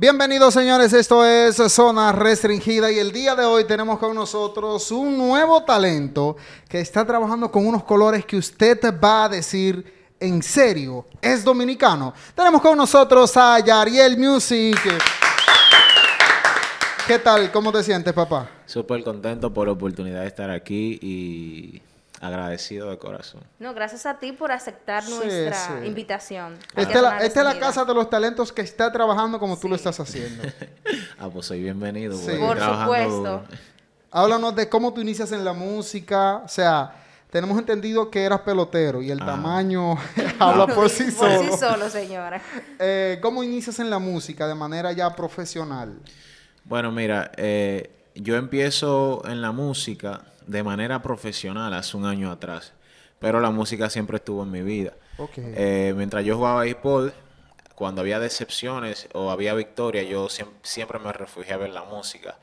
Bienvenidos señores, esto es Zona Restringida y el día de hoy tenemos con nosotros un nuevo talento que está trabajando con unos colores que usted va a decir en serio, es dominicano. Tenemos con nosotros a Yariel Music. ¿Qué tal? ¿Cómo te sientes, papá? Súper contento por la oportunidad de estar aquí y Agradecido de corazón. No, gracias a ti por aceptar nuestra invitación. Esta, es la, casa de los talentos que está trabajando como tú lo estás haciendo. ah, pues soy bienvenido. Por supuesto. Háblanos de cómo tú inicias en la música. O sea, tenemos entendido que eras pelotero y el ah. tamaño habla por, sí solo. Por sí solo, señora. Eh, ¿Cómo inicias en la música de manera ya profesional? Bueno, mira, eh, yo empiezo en la música de manera profesional hace un año atrás, pero la música siempre estuvo en mi vida. Eh, mientras yo jugaba béisbol, cuando había decepciones o había victorias, yo siempre, me me refugiaba ver la música.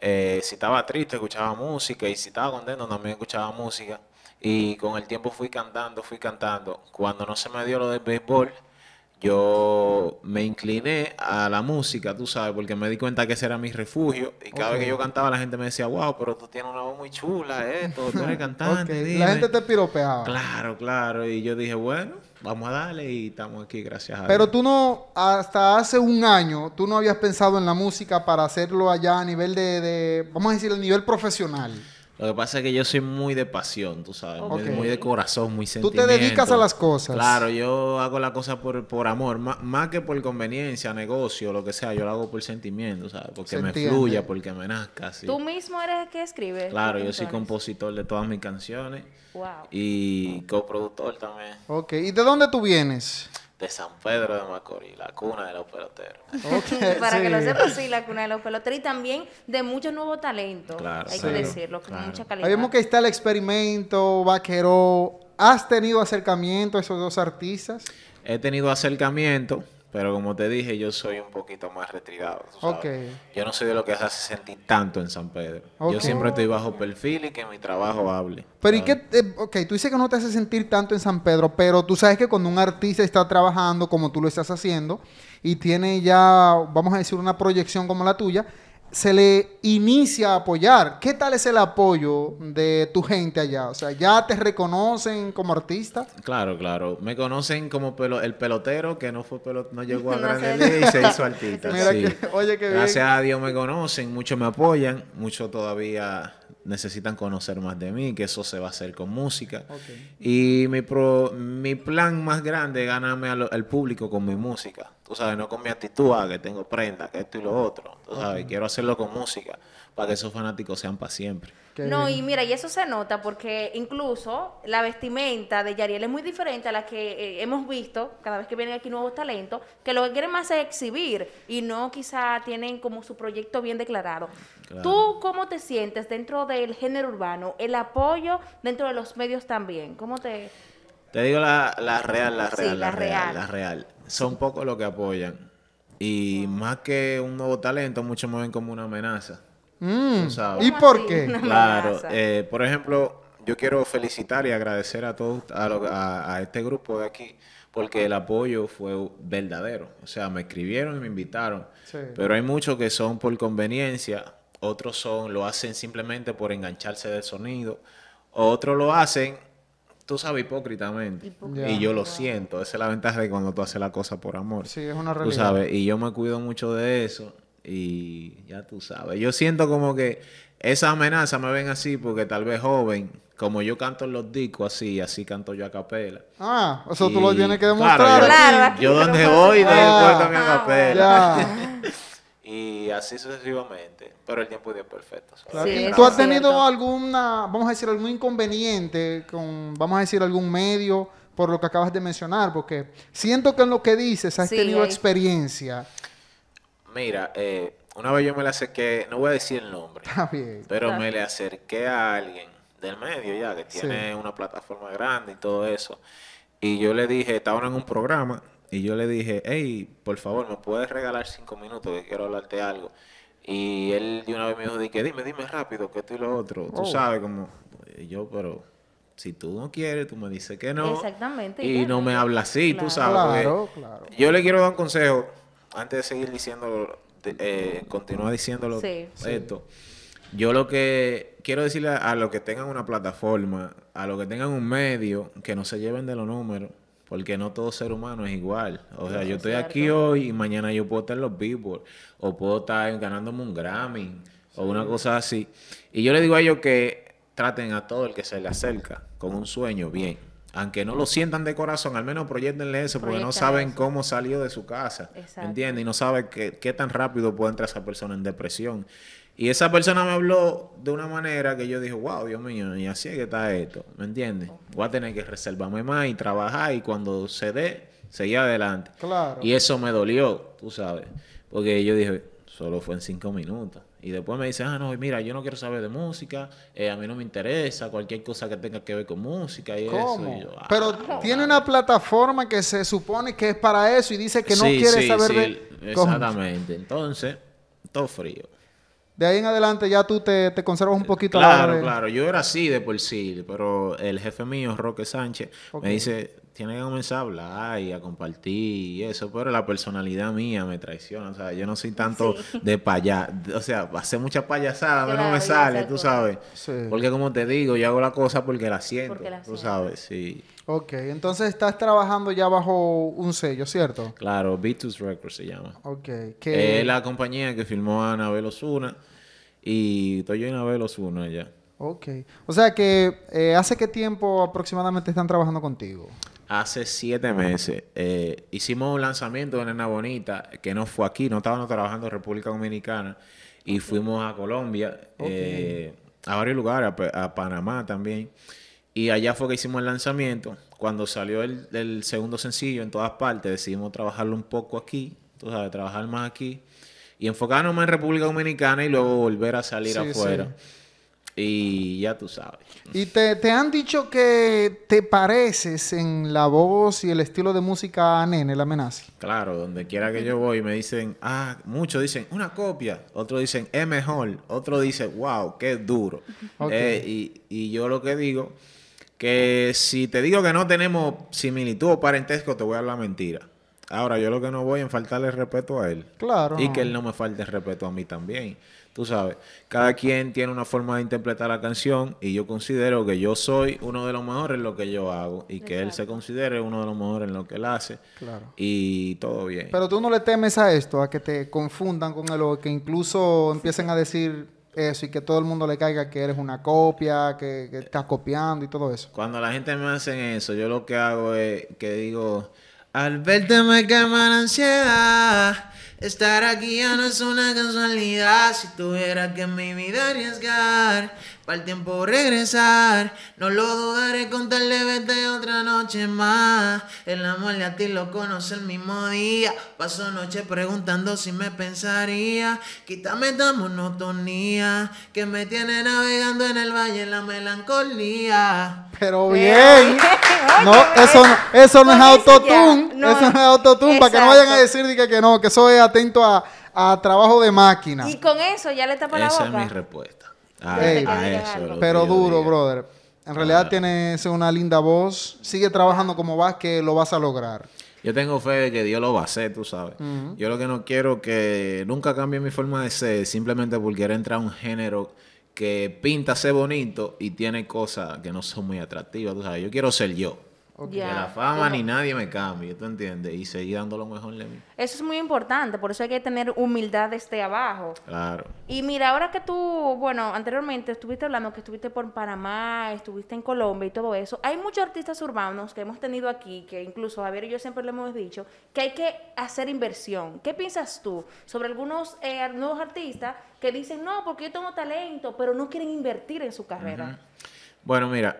Eh, si estaba triste, escuchaba música y si estaba contento, también escuchaba música. Y con el tiempo fui cantando, fui cantando. Cuando no se me dio lo del béisbol, yo me incliné a la música, tú sabes, porque me di cuenta que ese era mi refugio. Y cada vez que yo cantaba, la gente me decía, wow, pero tú tienes una voz muy chula, esto, tú eres cantante. La gente te piropeaba. Claro, claro. Y yo dije, bueno, vamos a darle y estamos aquí, gracias a Pero tú no, hasta hace un año, tú no habías pensado en la música para hacerlo allá a nivel de, de vamos a decir, a nivel profesional. Lo que pasa es que yo soy muy de pasión, tú sabes, muy, de corazón, muy sentimiento. Tú te dedicas a las cosas. Claro, yo hago las cosas por, amor, más que por conveniencia, negocio, lo que sea, yo lo hago por sentimiento, ¿sabes? Porque me fluya, porque me nazca. ¿Tú mismo eres el que escribe? Claro, yo soy compositor de todas mis canciones. Wow. Y coproductor también. Ok, ¿y de dónde tú vienes? de San Pedro de Macorís, la cuna de los peloteros. Para que lo sepas, sí, la cuna de los peloteros y también de muchos nuevo talentos, claro, hay que decirlo, con mucha calidad. Vemos que está el experimento, Vaquero. ¿Has tenido acercamiento a esos dos artistas? He tenido acercamiento pero como te dije, yo soy un poquito más retirado. Okay. Yo no soy de lo que se hace sentir tanto en San Pedro. Yo siempre estoy bajo perfil y que mi trabajo hable. Pero ¿y qué? okay. ok, tú dices que no te hace sentir tanto en San Pedro, pero tú sabes que cuando un artista está trabajando como tú lo estás haciendo y tiene ya, vamos a decir, una proyección como la tuya, se le inicia a apoyar. ¿Qué tal es el apoyo de tu gente allá? O sea, ¿ya te reconocen como artista? Claro, claro. Me conocen como el pelotero que no fue no llegó a grande y se hizo artista. Mira que, oye, Gracias a Dios me conocen, muchos me apoyan, muchos todavía necesitan conocer más de mí, que eso se va a hacer con música. Y mi, pro, mi plan más grande es ganarme al público con mi música tú sabes, no con mi actitud, ah, que tengo prenda, que esto y lo otro, tú sabes, quiero hacerlo con música, para que esos fanáticos sean para siempre. no, y mira, y eso se nota porque incluso la vestimenta de Yariel es muy diferente a la que eh, hemos visto cada vez que vienen aquí nuevos talentos, que lo que quieren más es exhibir y no quizá tienen como su proyecto bien declarado. ¿Tú cómo te sientes dentro del género urbano, el apoyo dentro de los medios también? ¿Cómo te...? Te digo la, la real, la real, la, real, la real son pocos los que apoyan. Y más que un nuevo talento, muchos me ven como una amenaza. Mm. ¿Y por qué? Claro. Eh, por ejemplo, yo quiero felicitar y agradecer a todos, a, a, este grupo de aquí, porque el apoyo fue verdadero. O sea, me escribieron y me invitaron. Pero hay muchos que son por conveniencia, otros son lo hacen simplemente por engancharse del sonido, otros lo hacen tú sabes hipócritamente. Y yo lo siento. Esa es la ventaja de cuando tú haces la cosa por amor. Sí, es una realidad. Tú sabes, y yo me cuido mucho de eso. Y ya tú sabes. Yo siento como que esa amenaza me ven así porque tal vez joven, como yo canto en los discos así, así canto yo a capela. Ah, o sea, tú lo tienes que demostrar. yo, donde voy, no ah, importa a capela. así sucesivamente, pero el tiempo de es perfecto. ¿Tú has tenido alguna, vamos a decir, algún inconveniente con, vamos a decir, algún medio por lo que acabas de mencionar? Porque siento que en lo que dices has tenido experiencia. Mira, eh, una vez yo me le acerqué, no voy a decir el nombre, pero me le acerqué a alguien del medio ya, que tiene una plataforma grande y todo eso. Y yo le dije, estaban en un programa y yo le dije, hey, por favor, ¿me puedes regalar cinco minutos que quiero hablarte algo? Y él de una vez me dijo, dime, dime rápido, que esto y lo otro. Tú oh. sabes como... yo, pero si tú no quieres, tú me dices que no. Exactamente. Y, no me hablas así, tú sabes. Claro, claro. Yo le quiero dar un consejo, antes de seguir diciendo, eh, continúa diciéndolo esto. Yo lo que quiero decirle a los que tengan una plataforma, a los que tengan un medio, que no se lleven de los números porque no todo ser humano es igual. O sea, yo estoy aquí hoy y mañana yo puedo estar en los Beatles. O puedo estar ganándome un Grammy. O una cosa así. Y yo le digo a ellos que traten a todo el que se le acerca con un sueño bien. Aunque no lo sientan de corazón, al menos proyectenle eso, porque no saben cómo salió de su casa. entiende ¿Entiendes? Y no saben qué, qué tan rápido puede entrar esa persona en depresión. Y esa persona me habló de una manera que yo dije, wow, Dios mío, y así es que está esto, ¿me entiendes? Voy a tener que reservarme más y trabajar y cuando se dé, seguir adelante. Claro. Y eso me dolió, tú sabes, porque yo dije, solo fue en cinco minutos. Y después me dice, ah, no, mira, yo no quiero saber de música, eh, a mí no me interesa cualquier cosa que tenga que ver con música y eso. Ah, Pero tiene una plataforma que se supone que es para eso y dice que no quiere saber sí, de... Exactamente. Entonces, todo frío de ahí en adelante ya tú te, conservas un poquito. Claro, claro. Yo era así de por sí, pero el jefe mío, Roque Sánchez, me dice, tiene que comenzar a hablar y a compartir y eso, pero la personalidad mía me traiciona. O sea, yo no soy tanto de payas... O sea, hacer mucha payasada pero no me sale, tú sabes. Porque como te digo, yo hago la cosa porque la siento, tú sabes, sí. Ok, entonces estás trabajando ya bajo un sello, ¿cierto? Claro, Beatus Records se llama. Ok. Es la compañía que filmó a Anabel Osuna y estoy yo en Anabel Osuna ya. Ok. O sea que, eh, ¿hace qué tiempo aproximadamente están trabajando contigo? Hace siete meses. Eh, hicimos un lanzamiento en Nena Bonita que no fue aquí, no estábamos trabajando en República Dominicana y fuimos a Colombia, eh, a varios lugares, a Panamá también. Y allá fue que hicimos el lanzamiento. Cuando salió el, segundo sencillo en todas partes, decidimos trabajarlo un poco aquí, tú trabajar más aquí. Y enfocarnos más en República Dominicana y luego volver a salir afuera. Y ya tú sabes. ¿Y te, han dicho que te pareces en la voz y el estilo de música a Nene, la amenaza? Claro, donde quiera que yo voy me dicen, ah, muchos dicen, una copia, otros dicen, es mejor, otros dicen, wow, qué duro. Eh, y, y yo lo que digo que si te digo que no tenemos similitud o parentesco, te voy a hablar mentira. Ahora, yo lo que no voy es faltarle respeto a él. Claro. Y que él no me falte respeto a mí también. Tú sabes, cada quien tiene una forma de interpretar la canción y yo considero que yo soy uno de los mejores en lo que yo hago y que él se considere uno de los mejores en lo que él hace. Claro. Y todo bien. Pero tú no le temes a esto, a que te confundan con él o que incluso empiecen a decir, eso eh, y que todo el mundo le caiga que eres una copia, que, estás copiando y todo eso. Cuando la gente me hace eso, yo lo que hago es que digo, al verte me quema la ansiedad, Estar aquí ya no es una casualidad. Si tuviera que mi vida arriesgar, para el tiempo regresar, no lo dudaré con tal de verte otra noche más. El amor de a ti lo conoce el mismo día. Paso noche preguntando si me pensaría. Quítame esta monotonía que me tiene navegando en el valle en la melancolía. Pero bien. no, eso, eso no es autotune. eso no es autotune. Para que no vayan a decir que, que no, que soy atento a, trabajo de máquina. Y con eso ya le está la boca. Esa es mi respuesta. A, eso, pero duro, brother. En realidad tienes una linda voz. Sigue trabajando como vas, que lo vas a lograr. Yo tengo fe de que Dios lo va a hacer, tú sabes. Yo lo que no quiero que nunca cambie mi forma de ser, simplemente porque quiero entrar a un género que pinta ser bonito y tiene cosas que no son muy atractivas, tú sabes. Yo quiero ser yo. Okay. la fama ni nadie me cambie, ¿tú entiendes? Y seguir dando lo mejor de mí. Eso es muy importante, por eso hay que tener humildad desde abajo. Claro. Y mira, ahora que tú, bueno, anteriormente estuviste hablando que estuviste por Panamá, estuviste en Colombia y todo eso, hay muchos artistas urbanos que hemos tenido aquí, que incluso Javier y yo siempre le hemos dicho, que hay que hacer inversión. ¿Qué piensas tú sobre algunos eh, nuevos artistas que dicen, no, porque yo tengo talento, pero no quieren invertir en su carrera? Bueno, mira,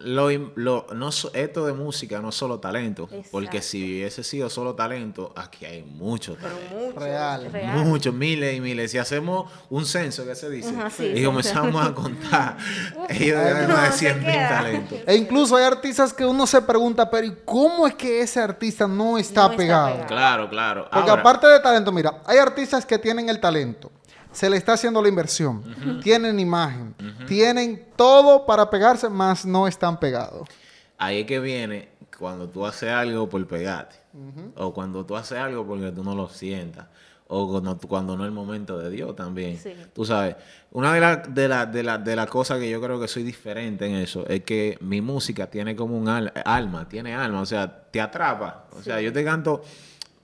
lo, no, esto de música no es solo talento, porque si hubiese sido solo talento, aquí hay mucho talento. real. Muchos, miles y miles. Si hacemos un censo, que se dice? y comenzamos a contar, ellos deben de 100 mil talentos. E incluso hay artistas que uno se pregunta, pero ¿cómo es que ese artista no está, pegado? Claro, claro. Porque aparte de talento, mira, hay artistas que tienen el talento, se le está haciendo la inversión, tienen imagen, tienen todo para pegarse, más no están pegados. Ahí es que viene cuando tú haces algo por pegarte, o cuando tú haces algo porque tú no lo sientas, o cuando, no es el momento de Dios también. Tú sabes, una de las de cosas que yo creo que soy diferente en eso es que mi música tiene como un alma, tiene alma, o sea, te atrapa. O sea, yo te canto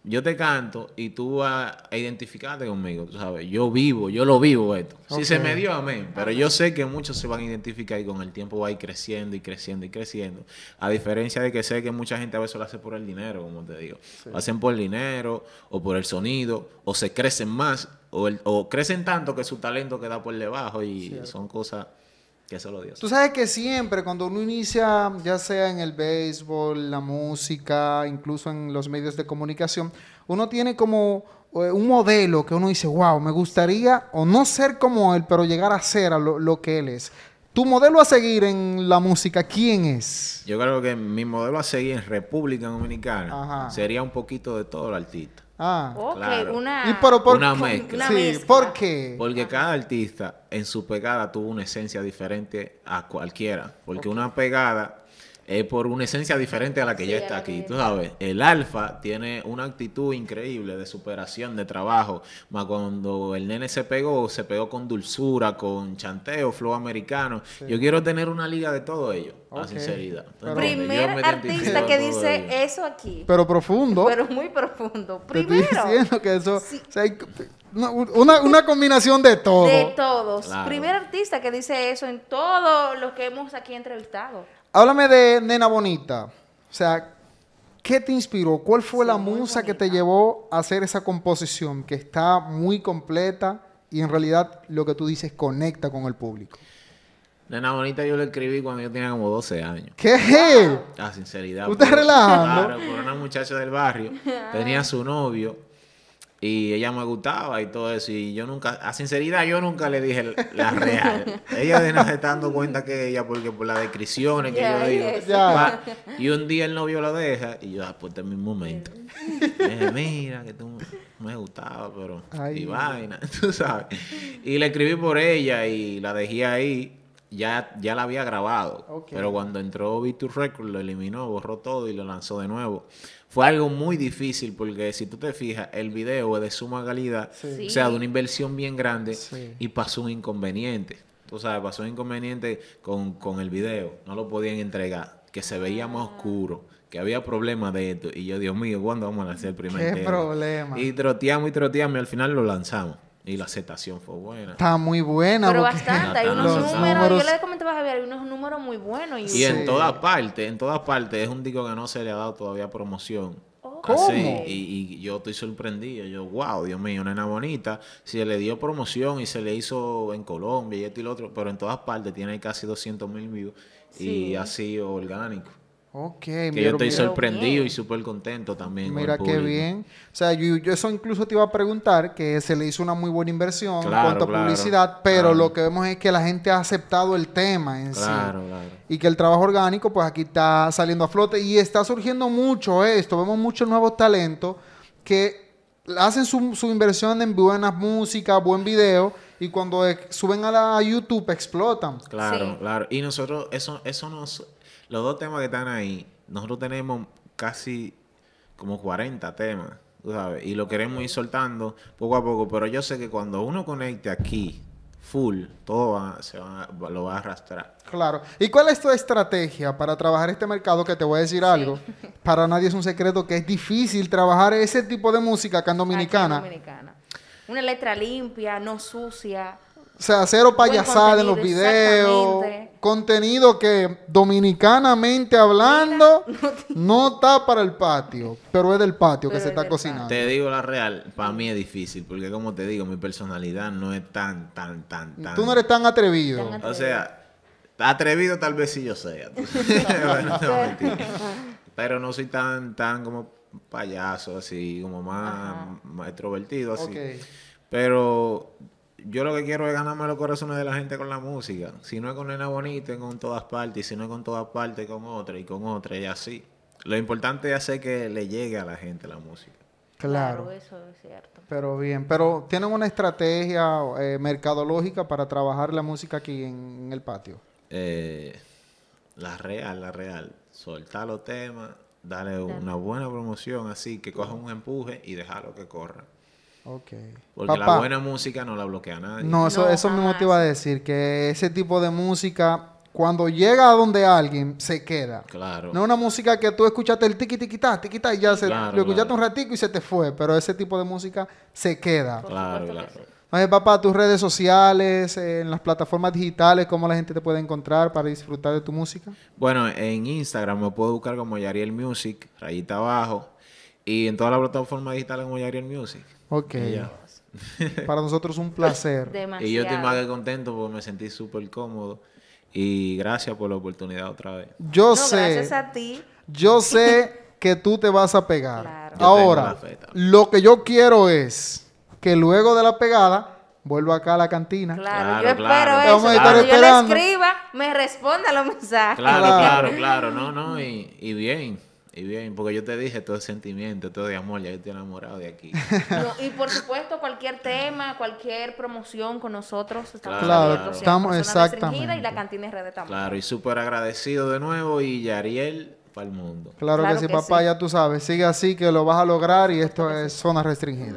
yo te canto y tú vas a identificarte conmigo, tú sabes, yo vivo, yo lo vivo esto. Si se me dio, amén, pero yo sé que muchos se van a identificar y con el tiempo va a ir creciendo y creciendo y creciendo, a diferencia de que sé que mucha gente a veces lo hace por el dinero, como te digo, lo hacen por el dinero o por el sonido o se crecen más o, crecen tanto que su talento queda por debajo y son cosas... Tú sabes que siempre cuando uno inicia, ya sea en el béisbol, la música, incluso en los medios de comunicación, uno tiene como eh, un modelo que uno dice, wow, me gustaría o no ser como él, pero llegar a ser a lo, que él es. Tu modelo a seguir en la música, ¿quién es? Yo creo que mi modelo a seguir en República Dominicana sería un poquito de todo el artista. Ah, okay, una, ¿Y pero por una mezcla. sí, ¿por qué? Porque cada artista en su pegada tuvo una esencia diferente a cualquiera. Porque una pegada es por una esencia diferente a la que ya está aquí. Tú sabes, el alfa tiene una actitud increíble de superación, de trabajo. Más cuando el nene se pegó, se pegó con dulzura, con chanteo, flow americano. Yo quiero tener una liga de todo ello, la sinceridad. primer artista que dice eso aquí. Pero profundo. Pero muy profundo. Primero. Te diciendo que eso... una, combinación de todo. De todos. Primer artista que dice eso en todo lo que hemos aquí entrevistado. Háblame de Nena Bonita. O sea, ¿qué te inspiró? ¿Cuál fue la musa que te llevó a hacer esa composición que está muy completa y en realidad lo que tú dices conecta con el público? Nena Bonita yo la escribí cuando yo tenía como 12 años. ¿Qué? La sinceridad. ¿Usted relaja? Claro, por una muchacha del barrio. Tenía su novio y ella me gustaba y todo eso. Y yo nunca, a sinceridad, yo nunca le dije la real. ella de se está dando cuenta que ella, porque por las descripciones que yo digo. y un día el novio la deja y yo, después ah, en este mi momento. dije, mira, que tú me gustaba, pero. y vaina, tú sabes. Y le escribí por ella y la dejé ahí ya, ya la había grabado. Pero cuando entró B2 lo eliminó, borró todo y lo lanzó de nuevo. Fue algo muy difícil porque si tú te fijas, el video es de suma calidad, o sea, de una inversión bien grande y pasó un inconveniente. Tú sabes, pasó un inconveniente con, el video, no lo podían entregar, que se veía más ah. oscuro que había problemas de esto. Y yo, Dios mío, ¿cuándo vamos a lanzar el primer ¿Qué problema? Y troteamos y troteamos y al final lo lanzamos. Y la aceptación fue buena. Está muy buena. Pero bastante. Hay unos números, Yo le comentaba a Javier, hay unos números muy buenos. Y, en todas partes, en todas partes. Es un disco que no se le ha dado todavía promoción. Oh. ¿Cómo? y, yo estoy sorprendido. Yo, wow, Dios mío, una nena bonita. Se le dio promoción y se le hizo en Colombia y esto y lo otro. Pero en todas partes tiene casi 200 mil views. Y ha sido orgánico. Ok, Que yo estoy sorprendido y súper contento también. Mira qué bien. O sea, yo, eso incluso te iba a preguntar, que se le hizo una muy buena inversión en cuanto a publicidad, pero lo que vemos es que la gente ha aceptado el tema en sí. Y que el trabajo orgánico, pues aquí está saliendo a flote y está surgiendo mucho esto. Vemos muchos nuevos talentos que hacen su, inversión en buena música, buen video y cuando suben a la YouTube explotan. Claro, claro. Y nosotros, eso, eso nos los dos temas que están ahí, nosotros tenemos casi como 40 temas, tú sabes, y lo queremos ir soltando poco a poco, pero yo sé que cuando uno conecte aquí full, todo se va, lo va a arrastrar. Claro. ¿Y cuál es tu estrategia para trabajar este mercado? Que te voy a decir algo. Para nadie es un secreto que es difícil trabajar ese tipo de música acá en Dominicana. en Dominicana. Una letra limpia, no sucia o sea, cero payasada en los videos. Contenido que dominicanamente hablando no, está para el patio, pero es del patio que se está cocinando. Te digo la real, para mí es difícil, porque como te digo, mi personalidad no es tan, tan, tan, tan. Tú no eres tan atrevido. O sea, atrevido tal vez sí yo sea. pero no soy tan, tan como payaso, así, como más, más extrovertido, así. Pero yo lo que quiero es ganarme los corazones de la gente con la música. Si no es con una Bonita, es con todas partes. Y si no es con todas partes, con otra y con otra y así. Lo importante es hacer que le llegue a la gente la música. Claro, eso es cierto. Pero bien, pero ¿tienen una estrategia eh, mercadológica para trabajar la música aquí en, el patio? Eh, la real, la real. Soltar los temas, darle una buena promoción así, que coja un empuje y dejarlo que corra. Porque la buena música no la bloquea nadie. No, eso, eso mismo te iba a decir, que ese tipo de música, cuando llega a donde alguien, se queda. Claro. No es una música que tú escuchaste el tiqui tiquita, tiquita y ya se, lo escuchaste un ratico y se te fue, pero ese tipo de música se queda. Claro, claro. Entonces, papá, tus redes sociales, eh, en las plataformas digitales, ¿cómo la gente te puede encontrar para disfrutar de tu música? Bueno, en Instagram me puedo buscar como Yariel Music, rayita abajo, y en todas las plataformas digitales como Yariel Music. Ok. Para nosotros un placer. Demasiado. Y yo estoy más que contento porque me sentí súper cómodo. Y gracias por la oportunidad otra vez. Yo sé. Gracias a ti. Yo sé que tú te vas a pegar. Ahora, lo que yo quiero es que luego de la pegada Vuelva acá a la cantina. Claro, yo espero eso. Yo escriba, me responda los mensajes. Claro, claro, claro, no, no, y bien. Y bien, porque yo te dije todo sentimiento, todo de amor, ya yo estoy enamorado de aquí. y por supuesto, cualquier tema, cualquier promoción con nosotros, estamos claro, claro. estamos exactamente. y la cantina es Claro, y súper agradecido de nuevo y Yariel para el mundo. Claro, que, sí, papá, ya tú sabes, sigue así que lo vas a lograr y esto es zona restringida.